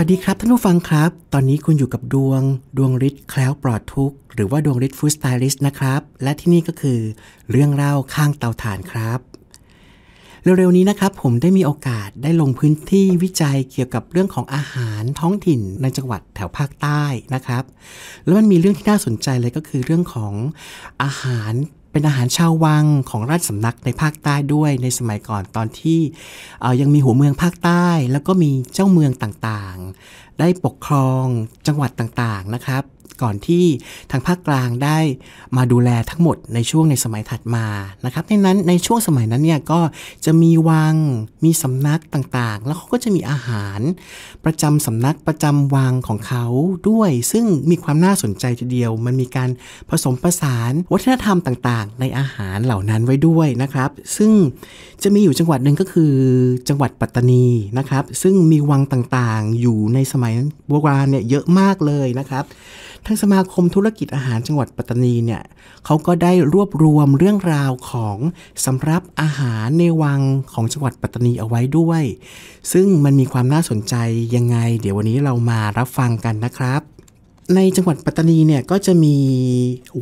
วัสดีครับท่านผู้ฟังครับ ตอนนี้คุณอยู่กับดวงดวงฤทธิ์แคล้วปลอดทุกหรือว่าดวงฤทธิ์ฟูสไตลิสต์นะครับและที่นี่ก็คือเรื่องเล่าข้างเตาถ่านครับ เร็วๆนี้นะครับผมได้มีโอกาสได้ลงพื้นที่วิจัยเกี่ยวกับเรื่องของอาหารท้องถิ่นในจังหวัดแถวภาคใต้นะครับแล้วมันมีเรื่องที่น่าสนใจเลยก็คือเรื่องของอาหารเป็นอาหารชาววังของราชสำนักในภาคใต้ด้วยในสมัยก่อนตอนที่ยังมีหัวเมืองภาคใต้แล้วก็มีเจ้าเมืองต่างได้ปกครองจังหวัดต่างๆนะครับ ก่อนที่ทางภาคกลางได้มาดูแลทั้งหมดในช่วงในสมัยถัดมานะครับในนั้นในช่วงสมัยนั้นเนี่ยก็จะมีวังมีสำนักต่างๆ แล้วเขาก็จะมีอาหารประจำสำนักประจำวังของเขาด้วย ซึ่งมีความน่าสนใจทีเดียว มันมีการผสมผสานวัฒนธรรมต่าง ๆ ในอาหารเหล่านั้นไว้ด้วยนะครับ ซึ่งจะมีอยู่จังหวัดหนึ่งก็คือจังหวัดปัตตานีนะครับ ซึ่งมีวังต่างๆอยู่ในสมัยมัยโบราณเนี่ยเยอะมากเลยนะครับ ทางสมาคมธุรกิจอาหารจังหวัดปัตตานีเนี่ยเขาก็ได้รวบรวมเรื่องราวของสำรับอาหารในวังของจังหวัดปัตตานีเอาไว้ด้วย ซึ่งมันมีความน่าสนใจยังไง เดี๋ยววันนี้เรามารับฟังกันนะครับในจังหวัดปัตตานีเนี่ยก็จะมี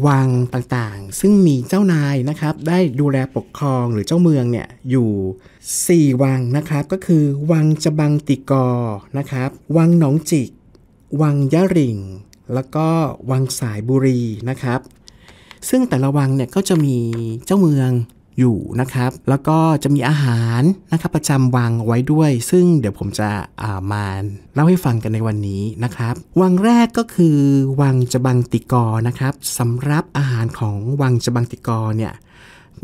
วังต่างๆ ซึ่งมีเจ้านายนะครับ ได้ดูแลปกครองหรือเจ้าเมืองเนี่ยอยู่ 4 วังนะครับ ก็คือ วังจบังติกอนะครับ วังหนองจิก วังยะริงแล้วก็วังสายบุรีนะครับ ซึ่งแต่ละวังเนี่ยก็จะมีเจ้าเมืองอยู่นะครับแล้วก็จะมีอาหารนะครับประจำวางไว้ด้วย ซึ่งเดี๋ยวผมจะามาเล่าให้ฟังกันในวันนี้นะครับ วังแรกก็คือวังจบังติกอนะครับสำหรับอาหารของวังจบังติกอเนี่ย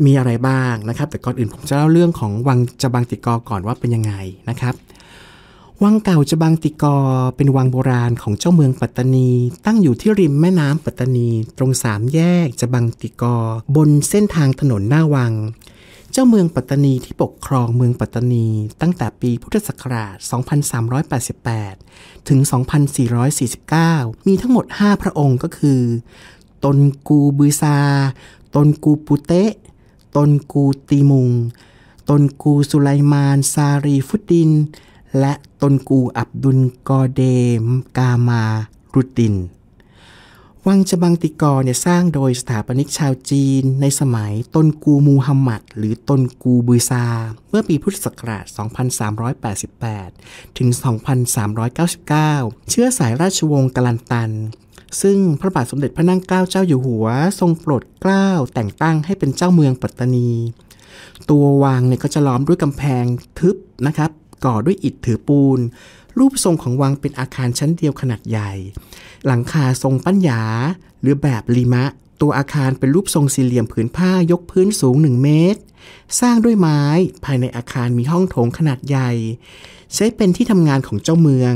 มีอะไรบ้างนะครับ แต่ก่อนอื่นผมจะเล่าเรื่องของวังจบังติกอก่อนว่าเป็นยังไงนะครับวังเก่าจบังติกอเป็นวังโบราณของเจ้าเมืองปัตตานี ตั้งอยู่ที่ริมแม่น้ำปัตตานีตรงสามแยกจบังติกอบนเส้นทางถนนหน้าวัง เจ้าเมืองปัตตานีที่ปกครองเมืองปัตตานี ตั้งแต่ปีพุทธศักราช 2388 ถึง 2449 มีทั้งหมด 5 พระองค์ก็คือ ตนกูบือซา ตนกูปุเตะตนกูตีมุง ตนกูสุไลมานซารีฟุดดินและตนกูอับดุลกอเดมกามารุติน วังจบังติกรเนี่ยสร้างโดยสถาปนิกชาวจีนในสมัยตนกูมูฮัมหมัดหรือตนกูบุยซา เมื่อปีพุทธศักราช2388 ถึง 2399 เชื้อสายราชวงศ์กลันตัน ซึ่งพระบาทสมเด็จพระนั่งเกล้าเจ้าอยู่หัว ทรงโปรดเกล้า แต่งตั้งให้เป็นเจ้าเมืองปัตตานี ตัววังเนี่ยก็จะล้อมด้วยกำแพงทึบนะครับก่อด้วยอิฐถือปูน รูปทรงของวังเป็นอาคารชั้นเดียวขนาดใหญ่ หลังคาทรงปัญญาหรือแบบลีมะ ตัวอาคารเป็นรูปทรงสี่เหลี่ยมผืนผ้ายกพื้นสูง1เมตร สร้างด้วยไม้ภายในอาคารมีห้องโถงขนาดใหญ่ ใช้เป็นที่ทำงานของเจ้าเมือง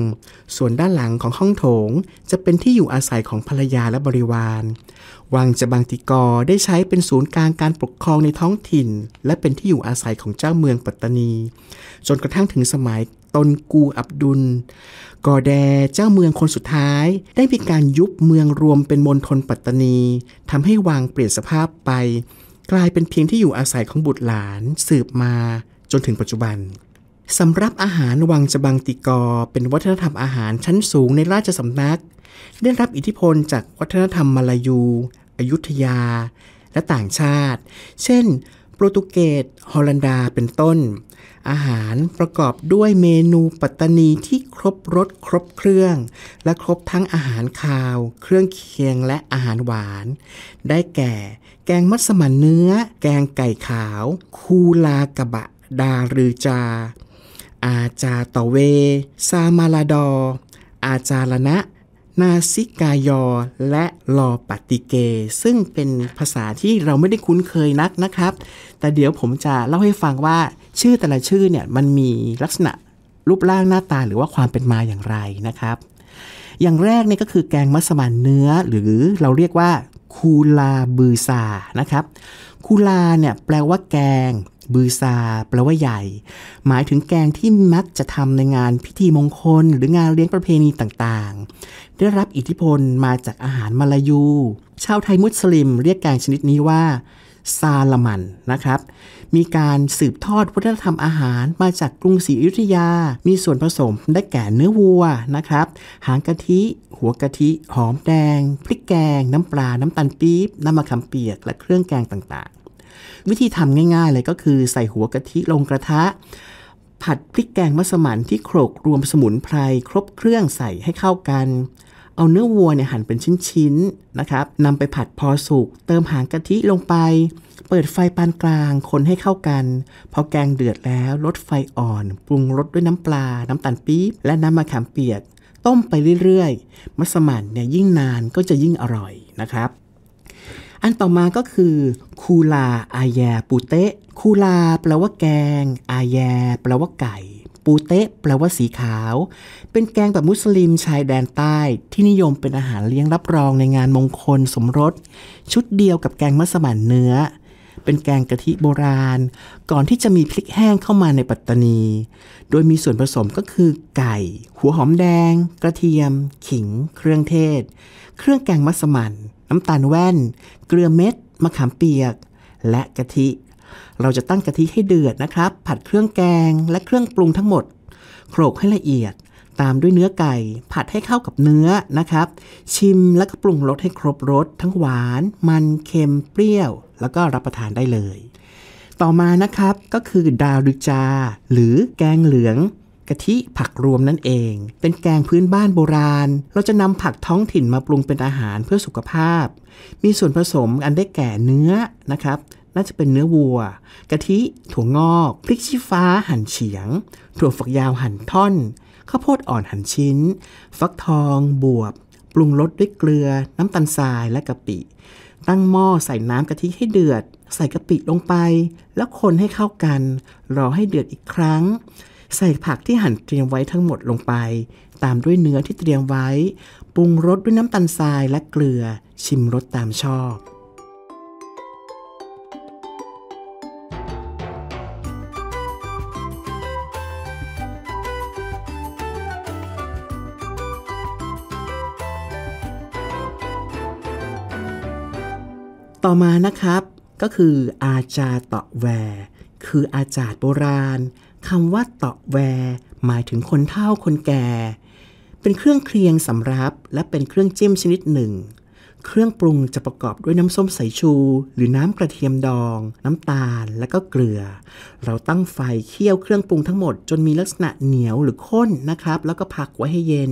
ส่วนด้านหลังของห้องโถงจะเป็นที่อยู่อาศัยของภรรยาและบริวารวังจบังติกอได้ใช้เป็นศูนย์กลางการปกครองในท้องถิ่น และเป็นที่อยู่อาศัยของเจ้าเมืองปัตตานี จนกระทั่งถึงสมัยตนกูอับดุลกอแดเจ้าเมืองคนสุดท้าย ได้มีการยุบเมืองรวมเป็นมณฑลปัตตานีทำให้วังเปลี่ยนสภาพไป กลายเป็นเพียงที่อยู่อาศัยของบุตรหลานสืบมาจนถึงปัจจุบันสำรับอาหารวังจบังติกอเป็นวัฒนธรรมอาหารชั้นสูงในราชสำนักได้รับอิทธิพลจากวัฒนธรรมมาลายูอยุธยาและต่างชาติ เช่น โปรตุเกส ฮอลันดาเป็นต้น อาหารประกอบด้วยเมนูปัตตานีที่ครบรสครบเครื่อง และครบทั้งอาหารคาว เครื่องเคียงและอาหารหวาน ได้แก่ แกงมัสมั่นเนื้อ แกงไก่ขาว คูลากะบะ ดารือจา อาจาตเว ซามาลาดอ อาจารณะนาซิกายอ และลอปติเก ซึ่งเป็นภาษาที่เราไม่ได้คุ้นเคยนักนะครับ แต่เดี๋ยวผมจะเล่าให้ฟังว่า ชื่อแต่ละชื่อเนี่ยมันมีลักษณะรูปร่างหน้าตาหรือว่าความเป็นมาอย่างไรนะครับ อย่างแรกเนี่ยก็คือแกงมัสมั่นเนื้อหรือเราเรียกว่าคูลาบือซานะครับ คูลาเนี่ยแปลว่าแกง บือซาแปลว่าใหญ่ หมายถึงแกงที่มักจะทำในงานพิธีมงคล หรืองานเลี้ยงประเพณีต่างๆได้รับอิทธิพลมาจากอาหารมาลายู ชาวไทยมุสลิมเรียกแกงชนิดนี้ว่าซาลามันนะครับ มีการสืบทอดวัฒนธรรมอาหารมาจากกรุงศรีอยุธยา มีส่วนผสมได้แก่เนื้อวัวนะครับ หางกะทิ หัวกะทิ หอมแดง พริกแกง น้ำปลา น้ำตาลปี๊บ น้ำมะขามเปียก และเครื่องแกงต่างๆ วิธีทำง่ายๆ เลยก็คือใส่หัวกะทิลงกระทะผัดพริกแกงมัสมั่นที่โขลกรวมสมุนไพรครบเครื่องใส่ให้เข้ากัน เอาเนื้อวัวเนี่ยหั่นเป็นชิ้นๆ นะครับนำไปผัดพอสุก เติมหางกะทิลงไป เปิดไฟปานกลางคนให้เข้ากัน พอแกงเดือดแล้วลดไฟอ่อน ปรุงรสด้วยน้ำปลา น้ำตาลปี๊บ และน้ำมะขามเปียก ต้มไปเรื่อยๆ มัสมั่นเนี่ยยิ่งนานก็จะยิ่งอร่อยนะครับอันต่อมาก็คือ คูลาอาแย ปูเตคูลา แปลว่าแกง อาแย แปลว่าไก่ ปูเตะแปลว่าสีขาว เป็นแกงแบบมุสลิมชายแดนใต้ ที่นิยมเป็นอาหารเลี้ยงรับรองในงานมงคลสมรส ชุดเดียวกับแกงมัสมั่นเนื้อ เป็นแกงกะทิโบราณ ก่อนที่จะมีพริกแห้งเข้ามาในปัตตานี โดยมีส่วนผสมก็คือ ไก่หัวหอมแดง กระเทียม ขิง เครื่องเทศ เครื่องแกงมัสมั่นน้ำตาลแว่น เกลือเม็ด มะขามเปียก และกะทิ เราจะตั้งกะทิให้เดือดนะครับ ผัดเครื่องแกงและเครื่องปรุงทั้งหมด โขลกให้ละเอียด ตามด้วยเนื้อไก่ ผัดให้เข้ากับเนื้อนะครับ ชิมแล้วก็ปรุงรสให้ครบรสทั้งหวาน มัน เค็ม เปรี้ยว แล้วก็รับประทานได้เลย ต่อมานะครับก็คือดาวดุจา หรือแกงเหลืองกะทิผักรวมนั่นเอง เป็นแกงพื้นบ้านโบราณ เราจะนำผักท้องถิ่นมาปรุงเป็นอาหารเพื่อสุขภาพ มีส่วนผสมอันได้แก่เนื้อนะครับ น่าจะเป็นเนื้อวัวกะทิถั่วงอก พริกชี้ฟ้าหั่นเฉียงถั่วฝักยาวหั่นท่อนข้าวโพดอ่อนหั่นชิ้น ฟักทองบวบ ปรุงรสด้วยเกลือ น้ำตาลทรายและกะปิตั้งหม้อใส่น้ำกะทิให้เดือด ใส่กะปิลงไป แล้วคนให้เข้ากันรอให้เดือดอีกครั้งใส่ผักที่หั่นเตรียมไว้ทั้งหมดลงไป ตามด้วยเนื้อที่เตรียมไว้ ปรุงรสด้วยน้ำตาลทรายและเกลือ ชิมรสตามชอบ ต่อมานะครับ ก็คืออาจาตะแว คืออาจารย์โบราณคำว่าเตาะแว หมายถึงคนเฒ่าคนแก่ เป็นเครื่องเคียงสำรับ และเป็นเครื่องจิ้มชนิดหนึ่ง เครื่องปรุงจะประกอบด้วยน้ำส้มสายชู หรือน้ำกระเทียมดอง น้ำตาลและก็เกลือ เราตั้งไฟเคี่ยวเครื่องปรุงทั้งหมด จนมีลักษณะเหนียวหรือข้นนะครับ แล้วก็พักไว้ให้เย็น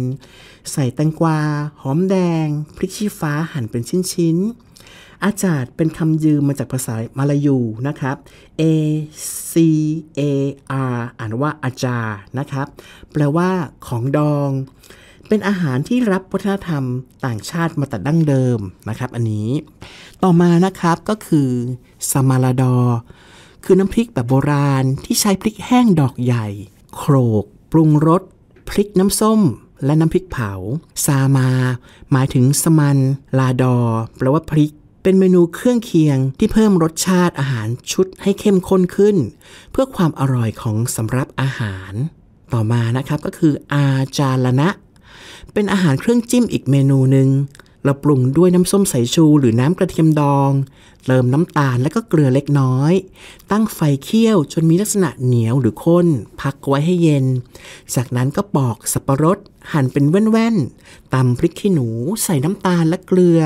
ใส่แตงกวาหอมแดงพริกชี้ฟ้าหั่นเป็นชิ้นๆอาจารย์เป็นคำยืมมาจากภาษามาลายูนะครับ A C A R อ่านว่าอาจานะครับ แปลว่าของดอง เป็นอาหารที่รับวัฒนธรรมต่างชาติมาแต่ดั้งเดิมนะครับอันนี้ ต่อมานะครับก็คือสมาลาดอคือน้ำพริกแบบโบราณที่ใช้พริกแห้งดอกใหญ่โขลกปรุงรสพริกน้ำส้มและน้ำพริกเผา ซามา หมายถึงสมันลาดอแปลว่าพริกเป็นเมนูเครื่องเคียงที่เพิ่มรสชาติอาหารชุดให้เข้มข้นขึ้น เพื่อความอร่อยของสำรับอาหาร ต่อมานะครับก็คืออาจารณะ เป็นอาหารเครื่องจิ้มอีกเมนูหนึ่งเราปรุงด้วยน้ำส้มสายชู หรือน้ำกระเทียมดอง เติมน้ำตาลและก็เกลือเล็กน้อย ตั้งไฟเคี่ยวจนมีลักษณะเหนียวหรือข้น พักไว้ให้เย็น จากนั้นก็ปอกสับปะรด หั่นเป็นแว่นๆตำพริกขี้หนูใส่น้ำตาลและเกลือ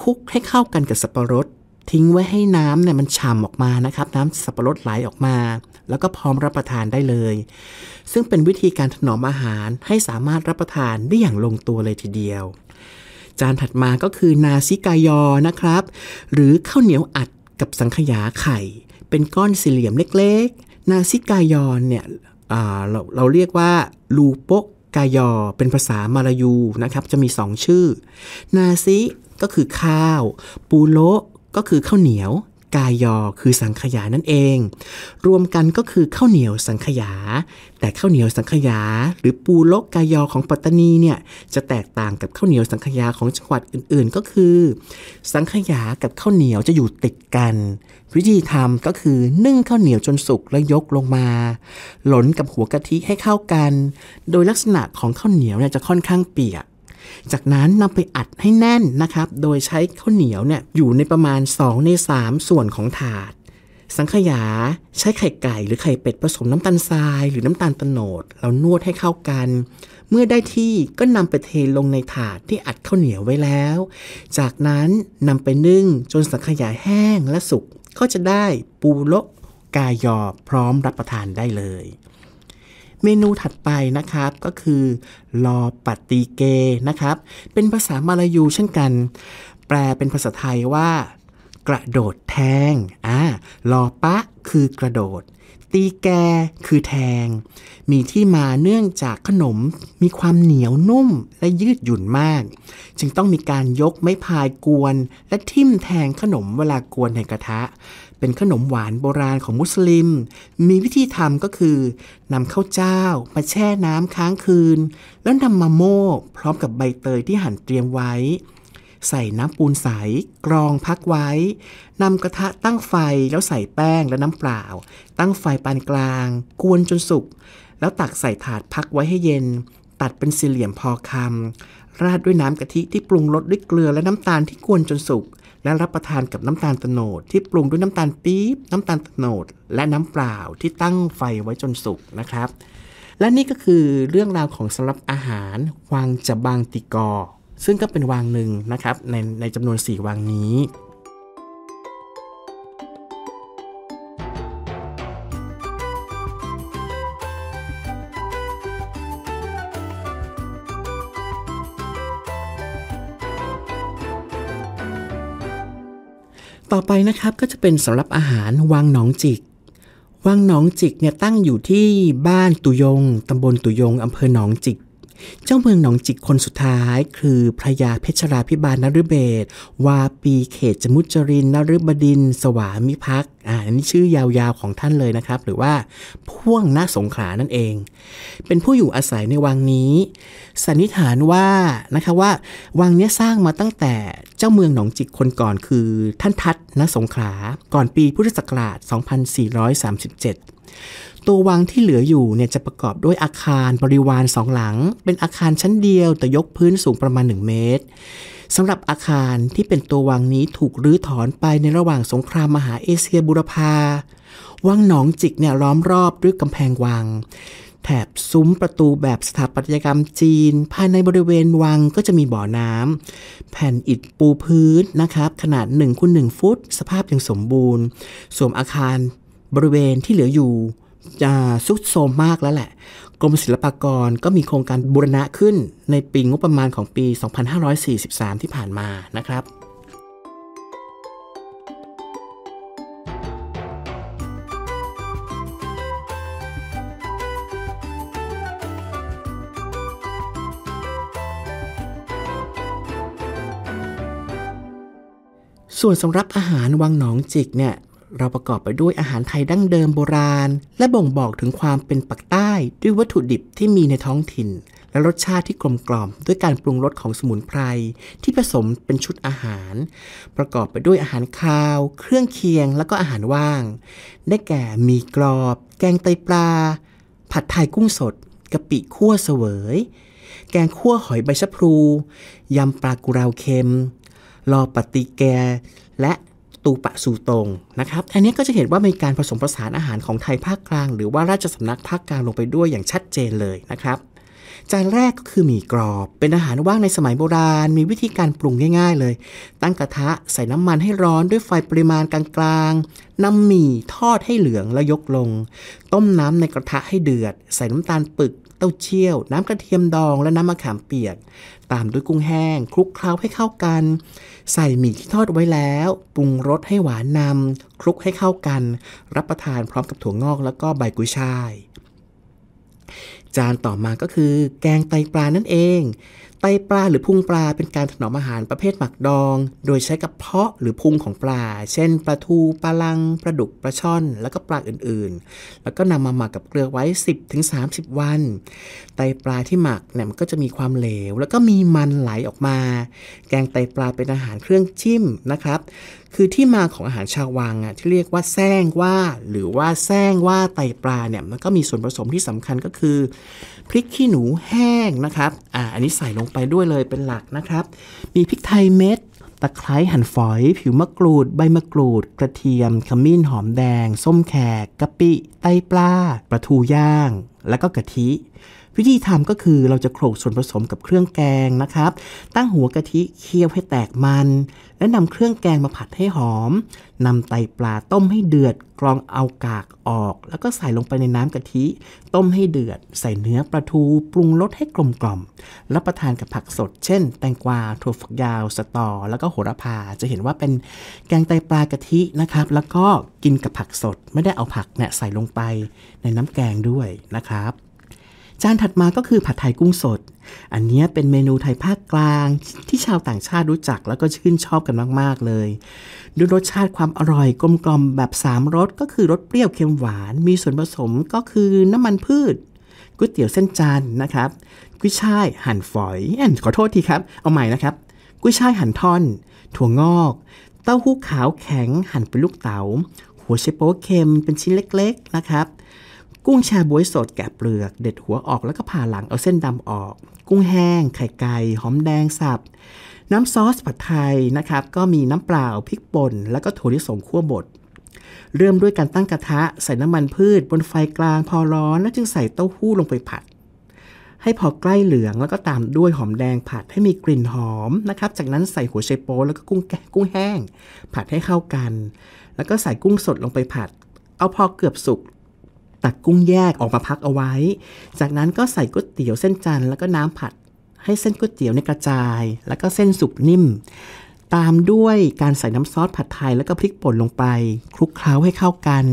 คุกให้เข้ากันกับสับปะรด ทิ้งไว้ให้น้ำเนี่ยมันฉ่ำออกมานะครับ น้ำสับปะรดไหลออกมา แล้วก็พร้อมรับประทานได้เลย ซึ่งเป็นวิธีการถนอมอาหารให้สามารถรับประทานได้อย่างลงตัวเลยทีเดียวจานถัดมาก็คือนาซิกายอนะครับ หรือข้าวเหนียวอัดกับสังขยาไข่ เป็นก้อนสี่เหลี่ยมเล็กๆ นาซิกายอนเนี่ยเราเราเรียกว่าลูโปกายอ เป็นภาษามาลายูนะครับจะมีสองชื่อ นาซิก็คือข้าว ปูโลก็คือข้าวเหนียวกายอคือสังขยา นั่นเอง รวมกันก็คือข้าวเหนียวสังขยา แต่ข้าวเหนียวสังขยาหรือปูโลกกายอของปัตตานีเนี่ยจะแตกต่างกับข้าวเหนียวสังขยาของจังหวัดอื่นๆ ก็คือ สังขยากับข้าวเหนียวจะอยู่ติดกัน วิธีทำก็คือนึ่งข้าวเหนียวจนสุกแล้วยกลงมา หล่นกับหัวกะทิให้เข้ากัน โดยลักษณะของข้าวเหนียวเนี่ยจะค่อนข้างเปียกจากนั้นนำไปอัดให้แน่นนะครับ โดยใช้ข้าวเหนียวเนี่ยอยู่ในประมาณ2ใน3 ส่วนของถาด สังขยาใช้ไข่ไก่หรือไข่เป็ดผสมน้ำตาลทราย หรือน้ำตาลตโนดเรานวดให้เข้ากัน เมื่อได้ที่ก็นำไปเทลงในถาดที่อัดข้าวเหนียวไว้แล้ว จากนั้นนำไปนึ่งจนสังขยาแห้งและสุกก็จะได้ปูโลกายอพร้อมรับประทานได้เลยเมนูถัดไปนะครับก็คือ ลอปตติเก นะครับ เป็นภาษามาลายูเช่นกัน แปลเป็นภาษาไทยว่า กระโดดแทงอ่าลอปะคือกระโดด ตีแกคือแทง มีที่มาเนื่องจากขนมมีความเหนียวนุ่มและยืดหยุ่นมาก จึงต้องมีการยกไม้พายกวน และทิ่มแทงขนมเวลากวนในกระทะเป็นขนมหวานโบราณของมุสลิม มีวิธีทำก็คือนำข้าวเจ้า มาแช่น้ำค้างคืน แล้วนำมาโม่ พร้อมกับใบเตยที่หั่นเตรียมไว้ ใส่น้ำปูนใส กรองพักไว้ นำกระทะตั้งไฟแล้วใส่แป้งและน้ำเปล่า ตั้งไฟปานกลาง กวนจนสุก แล้วตักใส่ถาดพักไว้ให้เย็น ตัดเป็นสี่เหลี่ยมพอคำราดด้วยน้ำกะทิที่ปรุงรสด้วยเกลือและน้ำตาลที่กวนจนสุกและรับประทานกับน้ำตาลตโนดที่ปรุงด้วยน้ำตาลปี๊บ น้ำตาลตโนดและน้ำเปล่าที่ตั้งไฟไว้จนสุกนะครับ และนี่ก็คือเรื่องราวของสำหรับอาหารวางจบางติกอ ซึ่งก็เป็นวางหนึ่งนะครับ ในในจำนวน4วางนี้ต่อไปนะครับ ก็จะเป็นสำหรับอาหารวังหนองจิก วังหนองจิกเนี่ยตั้งอยู่ที่บ้านตุยง ตำบลตุยง อำเภอหนองจิกเจ้าเมืองหนองจิก คนสุดท้ายคือพระยาเพชราพิบาลนฤเบศวาปีเขตจมุจรินนฤบดินสวามิภักดอ่าันนี้ชื่อยาวๆของท่านเลยนะครับ หรือว่าพ่วงนาสงขานั่นเอง เป็นผู้อยู่อาศัยในวังนี้สันนิษฐานว่านะคะว่าวังนี้สร้างมาตั้งแต่เจ้าเมืองหนองจิกคนก่อนคือ ท่านทัตนสงขาก่อนปีพุทธศักราช 2437ตัววังที่เหลืออยู่เนี่ยจะประกอบด้วยอาคารบริวารสองหลัง เป็นอาคารชั้นเดียวแต่ยกพื้นสูงประมาณ 1 เมตร สำหรับอาคารที่เป็นตัววังนี้ถูกรื้อถอนไปในระหว่างสงครามมหาเอเชียบุรพาวังหนองจิกเนี่ยล้อมรอบด้วยกำแพงวัง แถบซุ้มประตูแบบสถาปัตยกรรมจีน ภายในบริเวณวังก็จะมีบ่อน้ำแผ่นอิฐปูพื้นนะครับขนาด1คูณหฟุต สภาพยังสมบูรณ์ส่วนอาคารบริเวณที่เหลืออยู่จะซุดโซมมากแล้วแหละ กรมศิลปากรก็มีโครงการบูรณะขึ้นในปีงบประมาณของปี 2543 ที่ผ่านมานะครับ ส่วนสำหรับอาหารวังหนองจิกเนี่ยเราประกอบไปด้วยอาหารไทยดั้งเดิมโบราณ และบ่งบอกถึงความเป็นปักใต้ด้วยวัตถุดิบที่มีในท้องถิ่น และรสชาติที่กลมกล่อมด้วยการปรุงรสของสมุนไพรที่ผสมเป็นชุดอาหาร ประกอบไปด้วยอาหารคาว เครื่องเคียงและก็อาหารว่าง ได้แก่มีกรอบแกงไตปลา ผัดไทยกุ้งสดกะปิคั่วเสวย แกงคั่วหอยใบชะพลู ยำปลากุราวเค็มลอปติแกและตูปะสูตรงนะครับอันนี้ก็จะเห็นว่ามีการผสมผสานอาหารของไทยภาคกลางหรือว่าราชสำนักภาคกลางลงไปด้วยอย่างชัดเจนเลยนะครับจานแรกก็คือ หมี่กรอบเป็นอาหารว่างในสมัยโบราณ มีวิธีการปรุงง่าย ๆเลย ตั้งกระทะใส่น้ำมันให้ร้อนด้วยไฟปริมาณกลางๆนำหมี่ ทอดให้เหลืองแล้วยกลง ต้มน้ำในกระทะให้เดือด ใส่น้ำตาลปึกเต้าเจี้ยวน้ำกระเทียมดองและน้ำมะขามเปียกตามด้วยกุ้งแห้ง คลุกเคล้าให้เข้ากัน ใส่หมี่ที่ทอดไว้แล้ว ปรุงรสให้หวานนำคลุกให้เข้ากัน รับประทานพร้อมกับถั่วงอกแล้วก็ใบกุยช่าย จานต่อมาก็คือแกงไตปลานั่นเองไปลาหรือพุงปลาเป็นการถนอมอาหารประเภทหมักดอง โดยใช้กระเพาะหรือพุงของปลา เช่นปลาทูปลาลังปลาดุกปลาช่อน แล้วก็ปลาอื่นๆ แล้วก็นำมาหมักกับเกลือไว้ 10-30 วัน ไตปลาที่หมักเนี่ยมันก็จะมีความเหลว แล้วก็มีมันไหลออกมา แกงไตปลาเป็นอาหารเครื่องจิ้มนะครับ คือที่มาของอาหารชาววังอ่ะที่เรียกว่าแซงว่า หรือว่าแซงว่าไตปลาเนี่ยมันก็มีส่วนผสมที่สำคัญก็คือพริกขี้หนูแห้งนะครับ อ่า อันนี้ใส่ลงไปด้วยเลยเป็นหลักนะครับ มีพริกไทยเม็ด ตะไคร้หั่นฝอย ผิวมะกรูด ใบมะกรูด กระเทียม ขมิ้นหอมแดง ส้มแขก กะปิ ไตปลา ปลาทูย่าง แล้วก็กะทิวิธีทำก็คือเราจะโขลกส่วนผสมกับเครื่องแกงนะครับ ตั้งหัวกะทิเคี่ยวให้แตกมัน และนำเครื่องแกงมาผัดให้หอมนำไตปลาต้มให้เดือด กรองเอากากออก แล้วก็ใส่ลงไปในน้ำกะทิ ต้มให้เดือดใส่เนื้อปลาทูปรุงรสให้กลมกล่อมรับประทานกับผักสด เช่น แตงกวาถั่วฝักยาวสตอแล้วก็โหระพาจะเห็นว่าเป็นแกงไตปลากะทินะครับ แล้วก็กินกับผักสดไม่ได้เอาผักเนี่ยใส่ลงไปในน้ำแกงด้วยนะครับจานถัดมาก็คือ ผัดไทยกุ้งสด อันนี้เป็นเมนูไทยภาคกลาง ที่ชาวต่างชาติรู้จักแล้วก็ชื่นชอบกันมาก ๆ เลย ด้วยรสชาติความอร่อยกลมกล่อมแบบ 3รสก็คือรสเปรี้ยวเค็มหวานมีส่วนผสมก็คือน้ำมันพืชก๋วยเตี๋ยวเส้นจานนะครับ กุ้ยช่ายหั่นฝอยแอนขอโทษทีครับเอาใหม่นะครับ กุ้ยช่ายหั่นท่อนถั่วงอก เต้าหู้ขาวแข็งหั่นเป็นลูกเตา๋า หัวเชโป๊เค็มเป็นชิ้นเล็ก ๆ นะครับกุ้งแชบ๊วยสดแกะเปลือก เด็ดหัวออกแล้วก็ผ่าหลังเอาเส้นดำออก กุ้งแห้ง ไข่ไก่ หอมแดงสับ น้ำซอสผัดไทยนะครับ ก็มีน้ำเปล่าพริกป่นแล้วก็ถั่วลิสงคั่วบดเริ่มด้วยการตั้งกระทะใส่น้ำมันพืช บนไฟกลางพอร้อน แล้วจึงใส่เต้าหู้ลงไปผัด ให้พอใกล้เหลืองแล้วก็ตามด้วยหอมแดงผัดให้มีกลิ่นหอมนะครับจากนั้นใส่หัวไชโป๊แล้วก็กุ้งแกกุ้งแห้ง ผัดให้เข้ากัน แล้วก็ใส่กุ้งสดลงไปผัด เอาพอเกือบสุกตักกุ้งแยกออกมาพักเอาไว้ จากนั้นก็ใส่ก๋วยเตี๋ยวเส้นจันทร์แล้วก็น้ำผัด ให้เส้นก๋วยเตี๋ยวในกระจาย แล้วก็เส้นสุกนิ่ม ตามด้วยการใส่น้ำซอสผัดไทย แล้วก็พริกป่นลงไป คลุกเคล้าให้เข้ากัน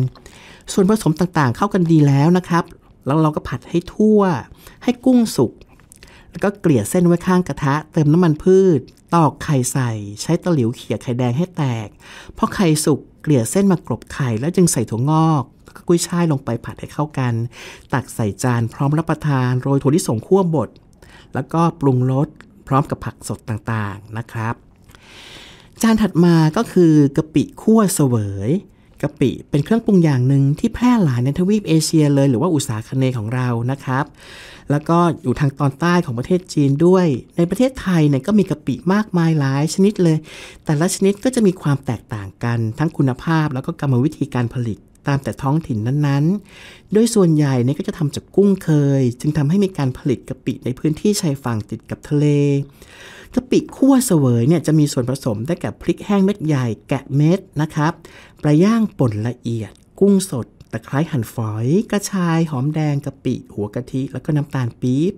ส่วนผสมต่างๆ เข้ากันดีแล้วนะครับ แล้วเราก็ผัดให้ทั่ว ให้กุ้งสุก แล้วก็เกลี่ยเส้นไว้ข้างกระทะ เติมน้ำมันพืชตอกไข่ใส่ ใช้ตะหลิวเขี่ยไข่แดงให้แตก พอไข่สุกเกลี่ยเส้นมากรบไข่ แล้วจึงใส่ถั่วงอกกุ้ยช่ายลงไปผัดให้เข้ากัน ตักใส่จานพร้อมรับประทานโรยถั่วลิสงคั่วบด แล้วก็ปรุงรสพร้อมกับผักสดต่างๆนะครับ จานถัดมาก็คือกะปิคั่วเสวย กะปิเป็นเครื่องปรุงอย่างหนึ่งที่แพร่หลายในทวีปเอเชียเลย หรือว่าอุตสาคเนของเรานะครับ แล้วก็อยู่ทางตอนใต้ของประเทศจีนด้วย ในประเทศไทยเนี่ยก็มีกะปิมากมายหลายชนิดเลย แต่ละชนิดก็จะมีความแตกต่างกันทั้งคุณภาพแล้วก็กรรมวิธีการผลิตตามแต่ท้องถิ่นนั้นๆ โดยส่วนใหญ่เนี่ยก็จะทำจากกุ้งเคย จึงทำให้มีการผลิตกะปิในพื้นที่ชายฝั่งติดกับทะเลกะปิคั่วเสวยเนี่ยจะมีส่วนผสมได้แก่พริกแห้งเม็ดใหญ่แกะเม็ดนะครับปลาย่างป่นละเอียดกุ้งสดตะไคร้หั่นฝอย กระชายหอมแดงกะปิ หัวกะทิแล้วก็น้ำตาลปี๊บ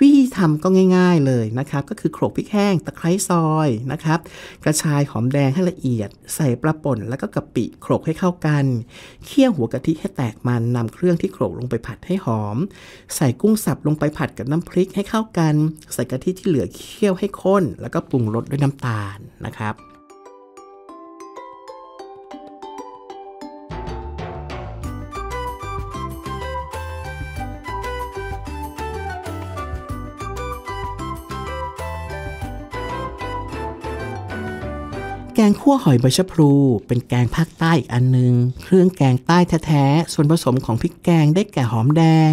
วิธีทำก็ง่าย ๆเลยนะครับ ก็คือโขลกพริกแห้งตะไคร้ซอยนะครับ กระชายหอมแดงให้ละเอียด ใส่ปลาป่นแล้วก็กะปิโขลกให้เข้ากันเคี่ยวหัวกะทิให้แตกมันนำเครื่องที่โขลกลงไปผัดให้หอม ใส่กุ้งสับลงไปผัดกับน้ำพริกให้เข้ากัน ใส่กะทิที่เหลือเคี่ยวให้ข้น แล้วก็ปรุงรสด้วยน้ำตาลนะครับแกงขั่วหอยใบชะพลูเป็นแกงภาคใต้อีกอันหนึง่งเครื่องแกงใต้แท้ๆส่วนผสมของพริกแกงได้แก่หอมแดง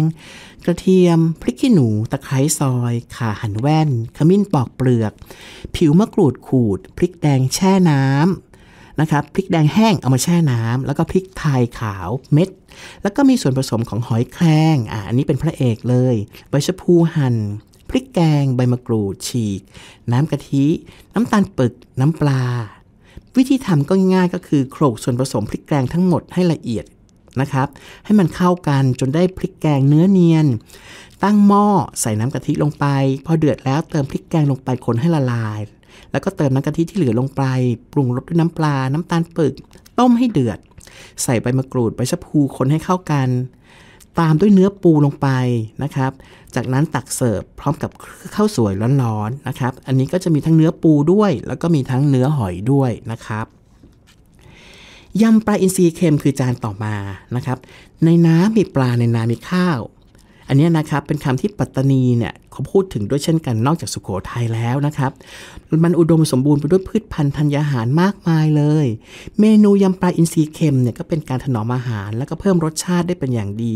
กระเทียมพริกขี้หนู ตะไคร้ซอยข่าหั่นแว่นขมิ้นปอกเปลือก ผิวมะกรูดขูดพริกแดงแช่น้ำนะครับพริกแดงแห้งเอามาแช่น้ำแล้วก็พริกไทยขาวเม็ดแล้วก็มีส่วนผสมของหอยแครงอ่าอันนี้เป็นพระเอกเลย ใบชะพลูหัน่นพริกแกง ใบมะกรูดฉีก น้ำกะทิน้ำตาลปึกน้ำปลาวิธีทำก็ง่ายก็คือโขลกส่วนผสมพริกแกงทั้งหมดให้ละเอียดนะครับ ให้มันเข้ากัน จนได้พริกแกงเนื้อเนียน ตั้งหม้อใส่น้ำกะทิลงไป พอเดือดแล้วเติมพริกแกงลงไปคนให้ละลาย แล้วก็เติมน้ำกะทิที่เหลือลงไป ปรุงรสด้วยน้ำปลา น้ำตาลปึกต้มให้เดือด ใส่ใบมะกรูดใบชะพูคนให้เข้ากันตามด้วยเนื้อปูลงไปนะครับ จากนั้นตักเสิร์ฟพร้อมกับข้าวสวยร้อนๆนะครับ อันนี้ก็จะมีทั้งเนื้อปูด้วย แล้วก็มีทั้งเนื้อหอยด้วยนะครับ ยำปลาอินทรีย์เค็มคือจานต่อมานะครับ ในน้ำมีปลาในน้ำมีข้าวอันนี้นะครับ เป็นคำที่ปัตตานีเนี่ยเขาพูดถึงด้วยเช่นกันนอกจากสุโขทัยแล้วนะครับ มันอุดมสมบูรณ์ไปด้วยพืชพันธุ์ธัญญาหารมากมายเลย เมนูยำปลาอินทรีย์เค็มเนี่ยก็เป็นการถนอมอาหารแล้วก็เพิ่มรสชาติได้เป็นอย่างดี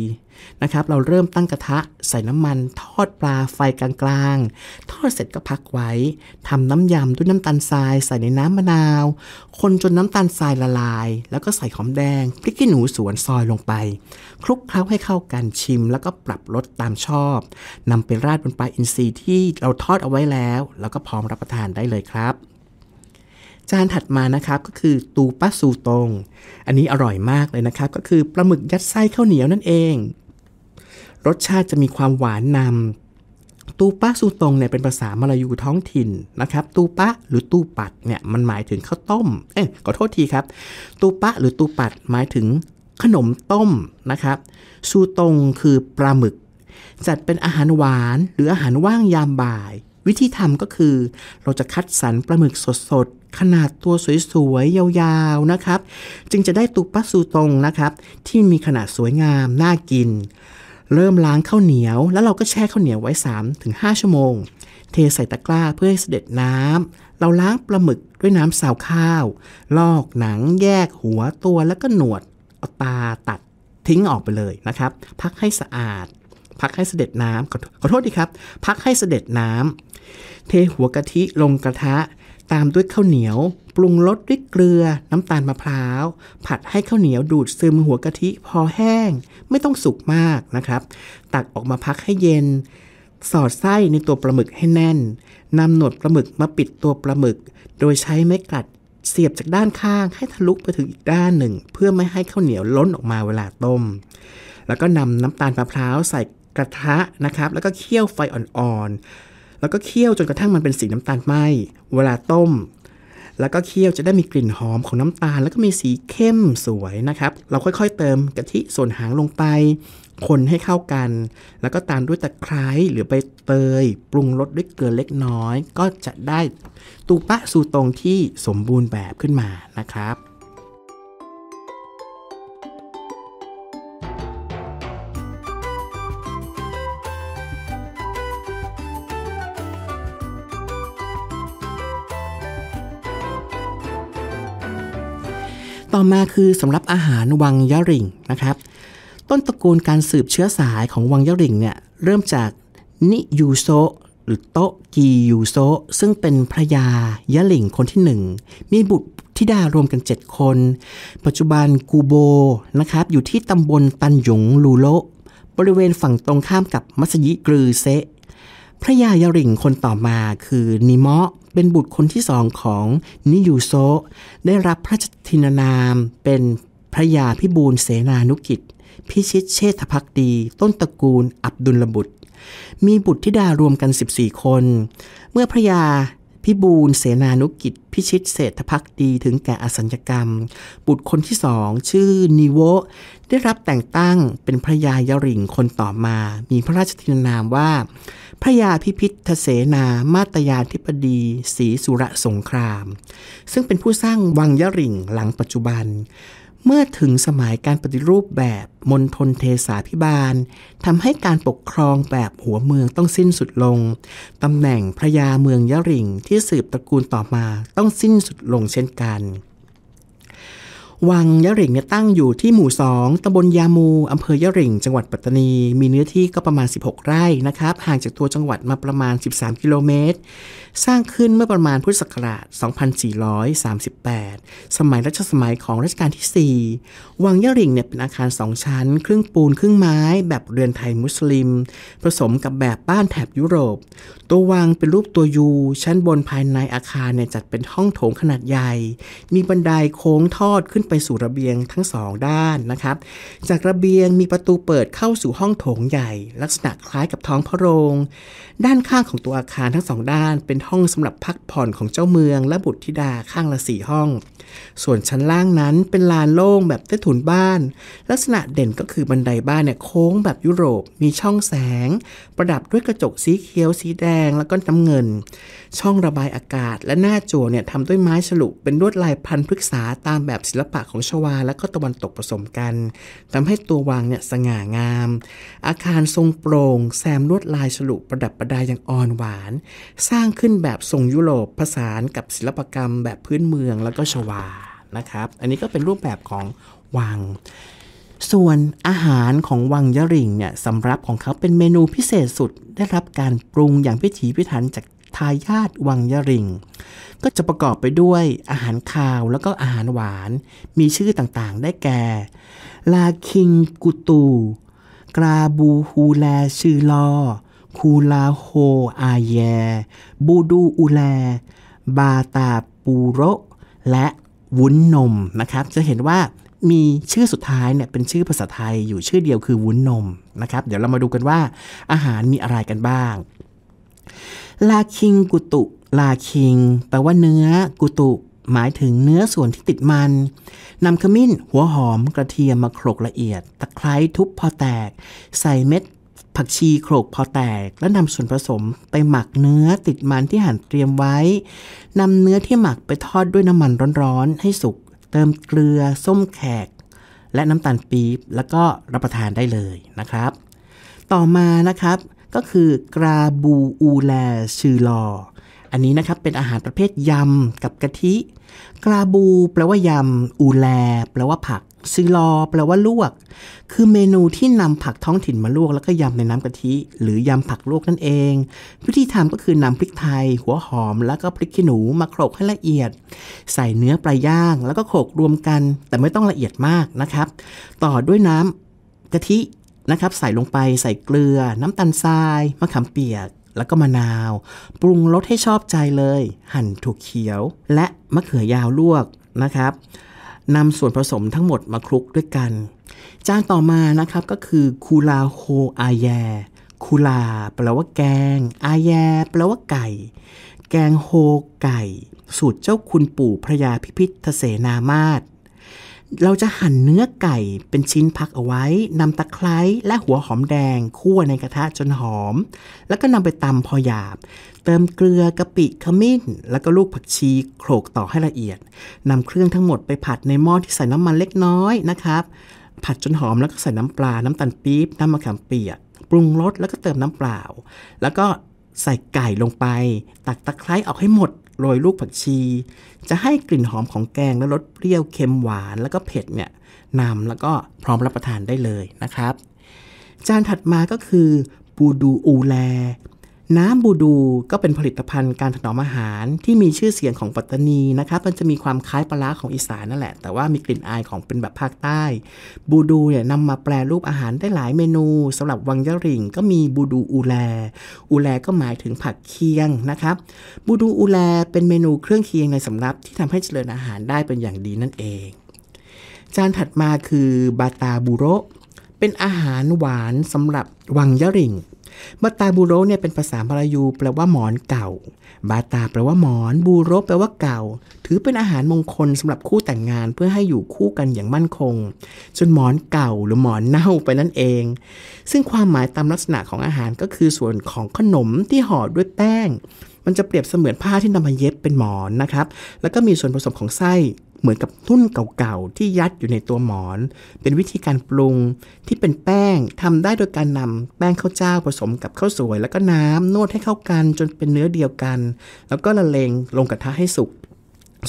นะครับเราเริ่มตั้งกระทะใส่น้ำมัน ทอดปลาไฟกลางๆ ทอดเสร็จก็พักไว้ ทำน้ำยำ ด้วยน้ำตาลทราย ใส่ในน้ำมะนาว คนจนน้ำตาลทรายละลาย แล้วก็ใส่หอมแดง พริกขี้หนูสวนซอยลงไปคลุกเคล้าให้เข้ากันชิม แล้วก็ปรับรสตามชอบ นำไปราดบนปลาอินทรีย์ที่เราทอดเอาไว้แล้ว แล้วก็พร้อมรับประทานได้เลยครับ จานถัดมานะครับก็คือตูปะซูตงอันนี้อร่อยมากเลยนะครับ ก็คือปลาหมึกยัดไส้ข้าวเหนียวนั่นเองรสชาติจะมีความหวานนำตูปะสูตรงเนี่ยเป็นภาษามาลายูท้องถิ่นนะครับ ตูปะหรือตูปัดเนี่ยมันหมายถึงข้าวต้มเอ้ยขอโทษทีครับ ตูปะหรือตูปัดหมายถึงขนมต้มนะครับสูตรงคือปลาหมึก จัดเป็นอาหารหวานหรืออาหารว่างยามบ่าย วิธีทำก็คือเราจะคัดสรรปลาหมึกสดๆขนาดตัวสวยๆยาว ๆนะครับ จึงจะได้ตูปะสูตรงนะครับ ที่มีขนาดสวยงามน่ากินเริ่มล้างข้าวเหนียว แล้วเราก็แช่ข้าวเหนียวไว้ 3-5 ชั่วโมง เทใส่ตะกร้าเพื่อให้เสด็จน้ำ เราล้างปลาหมึกด้วยน้ำสาวข้าว ลอกหนังแยกหัวตัวแล้วก็หนวดเอาตาตัดทิ้งออกไปเลยนะครับ พักให้สะอาด พักให้เสด็จน้ำขอโทษดีครับ พักให้เสด็จน้ำเทหัวกะทิลงกระทะตามด้วยข้าวเหนียวปรุงรสด้วยเกลือ น้ำตาลมะพร้าวผัดให้ข้าวเหนียวดูดซึมหัวกะทิพอแห้ง ไม่ต้องสุกมากนะครับ ตักออกมาพักให้เย็น สอดไส้ในตัวปลาหมึกให้แน่น นำหนวดปลาหมึกมาปิดตัวปลาหมึก โดยใช้ไม้กัดเสียบจากด้านข้างให้ทะลุไปถึงอีกด้านหนึ่ง เพื่อไม่ให้ข้าวเหนียวล้นออกมาเวลาต้ม แล้วก็นำน้ำตาลมะพร้าวใส่กระทะนะครับ แล้วก็เคี่ยวไฟอ่อนๆแล้วก็เคี่ยวจนกระทั่งมันเป็นสีน้ำตาลไหมเวลาต้มแล้วก็เคี่ยวจะได้มีกลิ่นหอมของน้ำตาล แล้วก็มีสีเข้มสวยนะครับ เราค่อยๆเติมกะทิส่วนหางลงไป คนให้เข้ากัน แล้วก็ตามด้วยตะไคร้หรือใบเตย ปรุงรสด้วยเกลือเล็กน้อย ก็จะได้ตูปะสูตรงที่สมบูรณ์แบบขึ้นมานะครับต่อมาคือสำหรับอาหารวังยะริงนะครับต้นตระกูลการสืบเชื้อสายของวังยะริงเนี่ยเริ่มจาก นิยูโซหรือโตกียูโซ ซึ่งเป็นพระยายะหลิงคนที่หนึ่งมีบุตรธิดารวมกัน 7 คน ปัจจุบันกูโบนะครับอยู่ที่ตำบลตันหยงลูโล บริเวณฝั่งตรงข้ามกับมัสยิกรือเซพระยายาริงคนต่อมาคือนิมะเป็นบุตรคนที่สองของนิยูโซ ได้รับพระชทินานามเป็นพระยาพิบูลเสนานุกิจ พิชิตเชษฐพักดี ต้นตระกูลอับดุลบุตร มีบุตรธิดารวมกัน 14 คน เมื่อพระยาพิบูล เสนานุกิจ พิชิตเศรษฐพักดีถึงแก่อสัญกรรม บุตรคนที่สอง ชื่อนิโว ได้รับแต่งตั้งเป็นพระยายริ่งคนต่อมา มีพระราชทินนามว่า พระยาพิพิธเสนา มาตยาธิปดีศรีสุรสงคราม ซึ่งเป็นผู้สร้างวังยริ่งหลังปัจจุบันเมื่อถึงสมัยการปฏิรูปแบบมณฑลเทสาพิบาลทำให้การปกครองแบบหัวเมืองต้องสิ้นสุดลงตำแหน่งพระยาเมืองยะริงที่สืบตระกูลต่อมาต้องสิ้นสุดลงเช่นกันวังยะหริ่งเนี่ยตั้งอยู่ที่หมู่ 2ตำบลยามู อำเภอยะหริ่ง จังหวัดปัตตานี มีเนื้อที่ก็ประมาณ 16 ไร่นะครับ ห่างจากตัวจังหวัดมาประมาณ 13 กิโลเมตร สร้างขึ้นเมื่อประมาณพุทธศักราช2438 สมัยรัชสมัยของรัชกาลที่ 4 วังยะหริ่งเนี่ยเป็นอาคาร 2 ชั้น ครึ่งปูนครึ่งไม้ แบบเรือนไทยมุสลิม ผสมกับแบบบ้านแถบยุโรป ตัววังเป็นรูปตัวยู ชั้นบนภายในอาคารเนี่ยจัดเป็นห้องโถงขนาดใหญ่ มีบันไดโค้งทอดขึ้นไปไปสู่ระเบียงทั้งสองด้านนะครับ จากระเบียงมีประตูเปิดเข้าสู่ห้องโถงใหญ่ ลักษณะคล้ายกับท้องพระโรง ด้านข้างของตัวอาคารทั้งสองด้าน เป็นห้องสำหรับพักผ่อนของเจ้าเมือง และบุตรธิดาข้างละสี่ห้อง ส่วนชั้นล่างนั้นเป็นลานโล่งแบบใต้ถุนบ้าน ลักษณะเด่นก็คือบันไดบ้านเนี่ยโค้งแบบยุโรป มีช่องแสง ประดับด้วยกระจกสีเขียวสีแดงแล้วก็น้ำเงิน ช่องระบายอากาศ และหน้าจั่วเนี่ยทำด้วยไม้ฉลุ เป็นลวดลายพันพฤกษาตามแบบศิลปะของชวาและก็ตะวันตกผสมกัน ทำให้ตัววังเนี่ยสง่างาม อาคารทรงโปรง่งแซมลวดลายฉลุประดับประดาอย่างอ่อนหวาน สร้างขึ้นแบบทรงยุโรปผสานกับศิลปกรรมแบบพื้นเมืองแล้วก็ชวานะครับอันนี้ก็เป็นรูปแบบของวัง ส่วนอาหารของวังยะริงเนี่ยสำรับของเขาเป็นเมนูพิเศษสุดได้รับการปรุงอย่างพิถีพิถันจากทายาทวังยริง ก็จะประกอบไปด้วยอาหารคาวแล้วก็อาหารหวานมีชื่อต่างๆได้แก่ลาคิงกุตูกราบูฮูแลชือลอคูลาโฮอาแยบูดูอูแลบาตาปูโรและวุ้นนมนะครับ จะเห็นว่ามีชื่อสุดท้ายเนี่ยเป็นชื่อภาษาไทยอยู่ชื่อเดียวคือวุ้นนมนะครับ เดี๋ยวเรามาดูกันว่าอาหารมีอะไรกันบ้างลาคิงกุตุ ลาคิง แปลว่าเนื้อกุตุ หมายถึงเนื้อส่วนที่ติดมันนำขมิ้น หัวหอม กระเทียมมาโขลกละเอียด ตะไคร้ทุบพอแตก ใส่เม็ดผักชีโขลกพอแตก แล้วนำส่วนผสมไปหมักเนื้อติดมันที่หั่นเตรียมไว้นำเนื้อที่หมักไปทอดด้วยน้ำมันร้อนๆ ให้สุก เติมเกลือส้มแขก และน้ำตาลปี๊บแล้วก็รับประทานได้เลยนะครับ ต่อมานะครับก็คือกราบูอูแลชือลอ อันนี้นะครับเป็นอาหารประเภทยำกับกะทิกราบูแปลว่ายำ อูแลแปลว่าผัก ซือลอแปลว่าลวก คือเมนูที่นำผักท้องถิ่นมาลวก แล้วก็ยำในน้ำกะทิ หรือยำผักลวกนั่นเองวิธีทำก็คือนำพริกไทย หัวหอมแล้วก็พริกขี้หนู มาโขลกให้ละเอียด ใส่เนื้อปลาย่างแล้วก็โขลกรวมกัน แต่ไม่ต้องละเอียดมากนะครับ ต่อด้วยน้ำกะทินะครับใส่ลงไปใส่เกลือ น้ำตาลทราย มะขามเปียก แล้วก็มะนาว ปรุงรสให้ชอบใจเลย หั่นถั่วเขียวและมะเขือยาวลวกนะครับนำส่วนผสมทั้งหมดมาคลุกด้วยกันจานต่อมานะครับก็คือคูลาโฮอาแย คูลาแปลว่าแกง อาแยแปลว่าไก่ แกงโฮไก่ สูตรเจ้าคุณปู่พระยาพิพิธเสนามาศเราจะหั่นเนื้อไก่เป็นชิ้นพักเอาไว้นำตะไคร้และหัวหอมแดง คั่วในกระทะจนหอม แล้วก็นำไปตำพอหยาบ เติมเกลือกะปิขมิ้น แล้วก็ลูกผักชีโขลกต่อให้ละเอียดนำเครื่องทั้งหมดไปผัดในหม้อที่ใส่น้ำมันเล็กน้อยนะครับ ผัดจนหอมแล้วก็ใส่น้ำปลา น้ำตาลปี๊บน้ำมะขามเปียกปรุงรสแล้วก็เติมน้ำเปล่า แล้วก็ใส่ไก่ลงไป ตักตะไคร้ออกให้หมดโรยลูกผักชี จะให้กลิ่นหอมของแกงและรสเปรี้ยวเค็มหวานแล้วก็เผ็ดเนี่ย นำแล้วก็พร้อมรับประทานได้เลยนะครับ จานถัดมาก็คือปูดูอูแลน้ำบูดูก็เป็นผลิตภัณฑ์การถนอมอาหารที่มีชื่อเสียงของปัตตานีนะคะ มันจะมีความคล้ายปลาร้าของอีสานนั่นแหละ แต่ว่ามีกลิ่นอายของเป็นแบบภาคใต้ บูดูเนี่ยนำมาแปรรูปอาหารได้หลายเมนูสำหรับวังยะริงก็มีบูดูอูแลอูแลก็หมายถึงผักเคียงนะครับ บูดูอูแล เป็นเมนูเครื่องเคียงในสำรับที่ทำให้เจริญอาหารได้เป็นอย่างดีนั่นเอง จานถัดมาคือบาตาบูโร เป็นอาหารหวานสำหรับวังยะริงมาตาบูโรเนี่ยเป็นภาษามาลายูแปลว่าหมอนเก่า บาตาแปลว่าหมอน บูโรแปลว่าเก่า ถือเป็นอาหารมงคลสำหรับคู่แต่งงานเพื่อให้อยู่คู่กันอย่างมั่นคง จนหมอนเก่าหรือหมอนเน่าไปนั่นเอง ซึ่งความหมายตามลักษณะของอาหารก็คือส่วนของขนมที่ห่อด้วยแป้ง มันจะเปรียบเสมือนผ้าที่นำมาเย็บเป็นหมอนนะครับ แล้วก็มีส่วนผสมของไส้เหมือนกับทุ่นเก่า ๆ ที่ยัดอยู่ในตัวหมอน เป็นวิธีการปรุงที่เป็นแป้งทำได้โดยการนำแป้งข้าวเจ้าผสมกับข้าวสวย แล้วก็น้ำนวดให้เข้ากันจนเป็นเนื้อเดียวกัน แล้วก็ละเลงลงกระทะให้สุก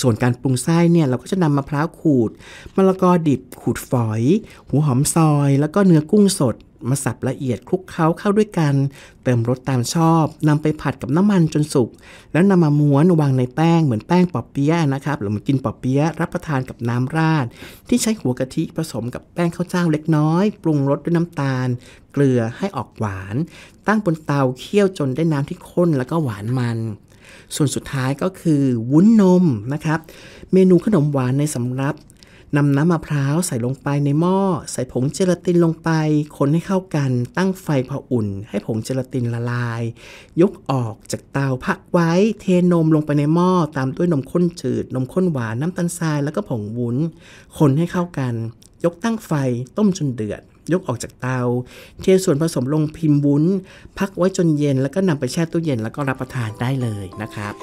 ส่วนการปรุงไส้เนี่ยเราก็จะนำมะพร้าวขูดมะละกอดิบขูดฝอยหัวหอมซอย แล้วก็เนื้อกุ้งสดมาสับละเอียดคลุกเคล้าเข้าด้วยกัน เติมรสตามชอบนำไปผัดกับน้ำมันจนสุกแล้วนำมาม้วนวางในแป้งเหมือนแป้งปอบเปี๊ยะนะครับหรือเหมือนกินปอบเปี๊ยะรับประทานกับน้ำราดที่ใช้หัวกะทิผสมกับแป้งข้าวเจ้าเล็กน้อย ปรุงรสด้วยน้ำตาล เกลือให้ออกหวาน ตั้งบนเตา เคี่ยวจนได้น้ำที่ข้นแล้วก็หวานมัน ส่วนสุดท้ายก็คือ วุ้นนมนะครับ เมนูขนมหวานในสำรับนำน้ำมะพร้าวใส่ลงไปในหม้อใส่ผงเจลาตินลงไป คนให้เข้ากันตั้งไฟพออุ่น ให้ผงเจลาตินละลาย ยกออกจากเตาพักไว้ เทนมลงไปในหม้อ ตามด้วยนมข้นจืด นมข้นหวานน้ำตาลทรายแล้วก็ผงวุ้น คนให้เข้ากัน ยกตั้งไฟต้มจนเดือด ยกออกจากเตา เทส่วนผสมลงพิมพ์วุ้น พักไว้จนเย็นแล้วก็นำไปแช่ตู้เย็นแล้วก็รับประทานได้เลยนะครับ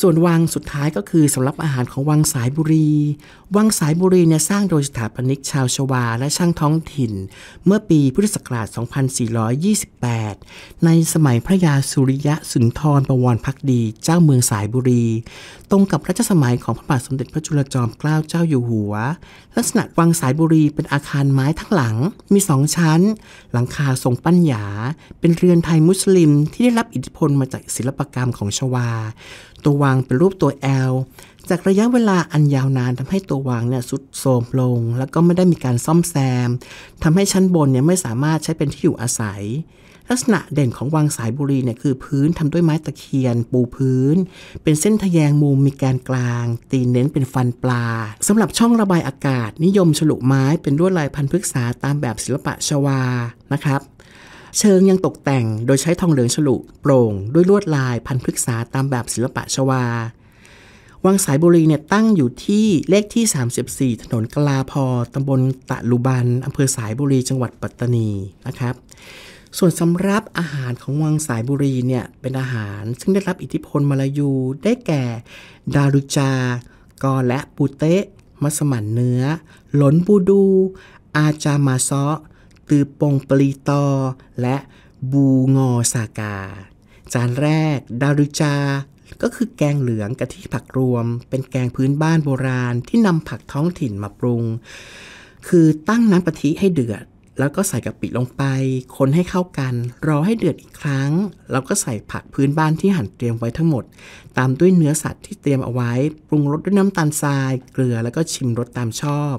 ส่วนวังสุดท้ายก็คือสำหรับอาหารของวังสายบุรี วังสายบุรีเนี่ยสร้างโดยสถาปนิกชาวชวา และช่างท้องถิ่น เมื่อปีพุทธศักราช 2428 ในสมัยพระยาสุริยะสุนทรประวรพักดีเจ้าเมืองสายบุรี ตรงกับรัชสมัยของพระบาทสมเด็จพระจุลจอมเกล้าเจ้าอยู่หัว ลักษณะวังสายบุรีเป็นอาคารไม้ทั้งหลัง มีสองชั้น หลังคาทรงปั้นหยา เป็นเรือนไทยมุสลิม ที่ได้รับอิทธิพลมาจากศิลปกรรมของชวาตัววางเป็นรูปตัว L จากระยะเวลาอันยาวนานทำให้ตัววางเนี่ยสุดโทรมลง แล้วก็ไม่ได้มีการซ่อมแซม ทำให้ชั้นบนเนี่ยไม่สามารถใช้เป็นที่อยู่อาศัย ลักษณะเด่นของวังสายบุรีเนี่ยคือพื้นทำด้วยไม้ตะเคียน ปูพื้น เป็นเส้นทะแยงมุมมีแกนกลาง ตีนเน้นเป็นฟันปลา สำหรับช่องระบายอากาศ นิยมฉลุไม้ เป็นลวดลายพันธุ์พฤกษาตามแบบศิลปะชวา นะครับเชิงยังตกแต่งโดยใช้ทองเหลืองฉลุโปร่งด้วยลวดลายพันพฤกษาตามแบบศิลปะชวา วังสายบุรีเนี่ยตั้งอยู่ที่เลขที่ 34 ถนนกลาพอตำบลตะลุบัน อำเภอสายบุรีจังหวัดปัตตานีนะครับ ส่วนสำรับอาหารของวังสายบุรีเนี่ยเป็นอาหาร ซึ่งได้รับอิทธิพลมาลายูได้แก่ดารุจากอและปูเตะมัสมั่นเนื้อหลนบูดู อาจามาซอตือปงปลีตอและบูงอสากา จานแรกดารุจา ก็คือแกงเหลืองกะทิผักรวม เป็นแกงพื้นบ้านโบราณที่นำผักท้องถิ่นมาปรุง คือตั้งน้ำกะทิให้เดือด แล้วก็ใส่กะปิลงไป คนให้เข้ากัน รอให้เดือดอีกครั้ง แล้วก็ใส่ผักพื้นบ้านที่หั่นเตรียมไว้ทั้งหมด ตามด้วยเนื้อสัตว์ที่เตรียมเอาไว้ ปรุงรสด้วยน้ำตาลทราย เกลือแล้วก็ชิมรสตามชอบ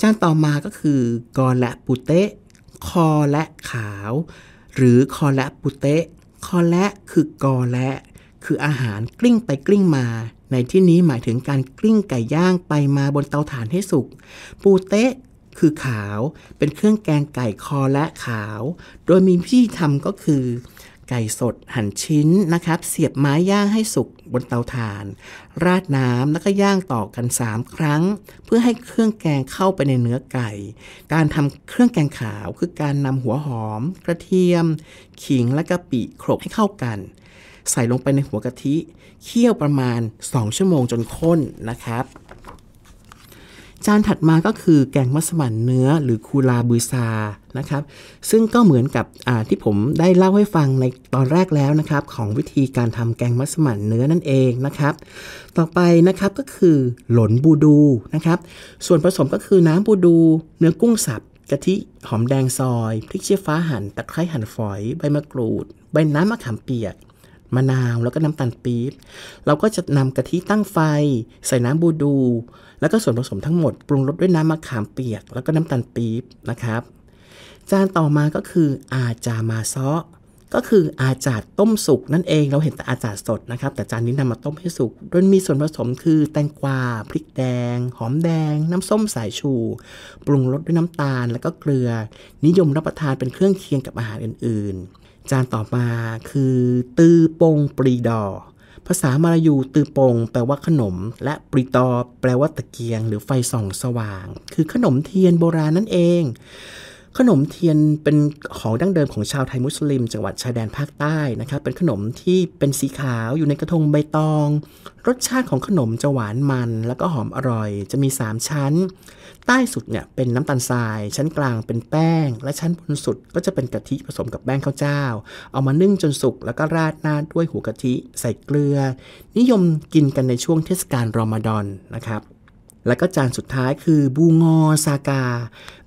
จานต่อมาก็คือกอและปุเตะคอและขาว หรือคอและปุเตะคอและคือกอและ คืออาหารกลิ้งไปกลิ้งมา ในที่นี้หมายถึงการกลิ้งไก่ย่างไปมาบนเตาถ่านให้สุก ปูเตะคือขาว เป็นเครื่องแกงไก่คอและขาว โดยมีพี่ทำก็คือไก่สดหั่นชิ้นนะครับ เสียบไม้ย่างให้สุกบนเตาถ่าน ราดน้ำแล้วก็ย่างต่อกัน 3 ครั้ง เพื่อให้เครื่องแกงเข้าไปในเนื้อไก่ การทำเครื่องแกงขาวคือการนำหัวหอมกระเทียม ขิงและกะปิครบให้เข้ากัน ใส่ลงไปในหัวกะทิ เคี่ยวประมาณ 2 ชั่วโมงจนข้นนะครับจานถัดมาก็คือแกงมัสมั่นเนื้อหรือคูลาบือซานะครับ ซึ่งก็เหมือนกับที่ผมได้เล่าให้ฟังในตอนแรกแล้วนะครับ ของวิธีการทำแกงมัสมั่นเนื้อนั่นเองนะครับ ต่อไปนะครับก็คือหลนบูดูนะครับ ส่วนผสมก็คือน้ำบูดู เนื้อกุ้งสับกะทิ หอมแดงซอย พริกชี้ฟ้าหัน่นตะไคร้หั่นฝอย ใบมะกรูด ใบน้ำมะขามเปียกมะนาวแล้วก็น้ำตาลปี๊บเราก็จะนำกะทิตั้งไฟ ใส่น้ำบูดู แล้วก็ส่วนผสมทั้งหมด ปรุงรสด้วยน้ำมะขามเปียกแล้วก็น้ำตาลปี๊บนะครับ จานต่อมาก็คืออาจามาซอก็คืออาจาดต้มสุก นั่นเองเราเห็นแต่อาจาดสดนะครับ แต่จานนี้นำมาต้มให้สุกโดยมีส่วนผสมคือ แตงกวาพริกแดงหอมแดง น้ำส้มสายชู ปรุงรสด้วยน้ำตาล แล้วก็เกลือ นิยมรับประทานเป็นเครื่องเคียงกับอาหารอื่น ๆจานต่อมาคือ ตือปงปรีดอ ภาษามาลายูตือปงแปลว่าขนมและปรีตอแปลว่าตะเกียงหรือไฟส่องสว่าง คือขนมเทียนโบราณนั่นเอง ขนมเทียนเป็นของดั้งเดิมของชาวไทยมุสลิมจังหวัดชายแดนภาคใต้นะครับเป็นขนมที่เป็นสีขาวอยู่ในกระทงใบตอง รสชาติของขนมจะหวานมัน แล้วก็หอมอร่อย จะมี3ชั้นใต้สุดเนี่ยเป็นน้ำตาลทราย ชั้นกลางเป็นแป้ง และชั้นบนสุดก็จะเป็นกะทิผสมกับแป้งข้าวเจ้า เอามานึ่งจนสุกแล้วก็ราดหน้าด้วยหัวกะทิใส่เกลือ นิยมกินกันในช่วงเทศกาลรอมฎอนนะครับแล้วก็จานสุดท้ายคือบูงอซากา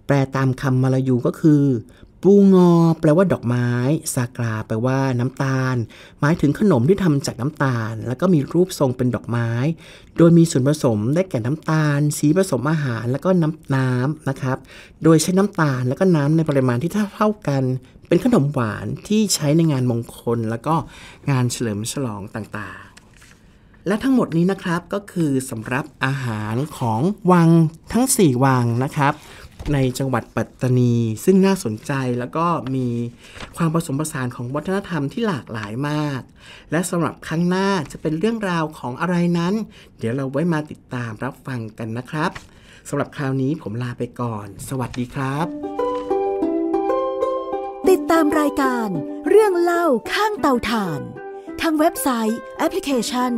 แปลตามคำมาลายูก็คือปูงอแปลว่าดอกไม้ซากราแปลว่า น้ำตาล หมายถึงขนมที่ทำจากน้ำตาล แล้วก็มีรูปทรงเป็นดอกไม้ โดยมีส่วนผสมได้แก่น้ำตาล สีผสมอาหารแล้วก็น้ำน้ำนะครับ โดยใช้น้ำตาลแล้วก็น้ำในปริมาณที่เท่ากันเป็นขนมหวานที่ใช้ในงานมงคลแล้วก็งานเฉลิมฉลองต่างๆ และทั้งหมดนี้นะครับก็คือสำหรับอาหารของวังทั้ง 4 วังนะครับในจังหวัดปัตตานีซึ่งน่าสนใจแล้วก็มีความผสมผสานของวัฒนธรรมที่หลากหลายมาก และสำหรับครั้งหน้าจะเป็นเรื่องราวของอะไรนั้น เดี๋ยวเราไว้มาติดตามรับฟังกันนะครับสำหรับคราวนี้ผมลาไปก่อน สวัสดีครับ ติดตามรายการเรื่องเล่าข้างเตาถ่านทางเว็บไซต์ แอปพลิเคชัน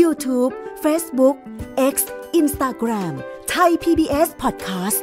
YouTube Facebook X Instagram ไทย PBS Podcast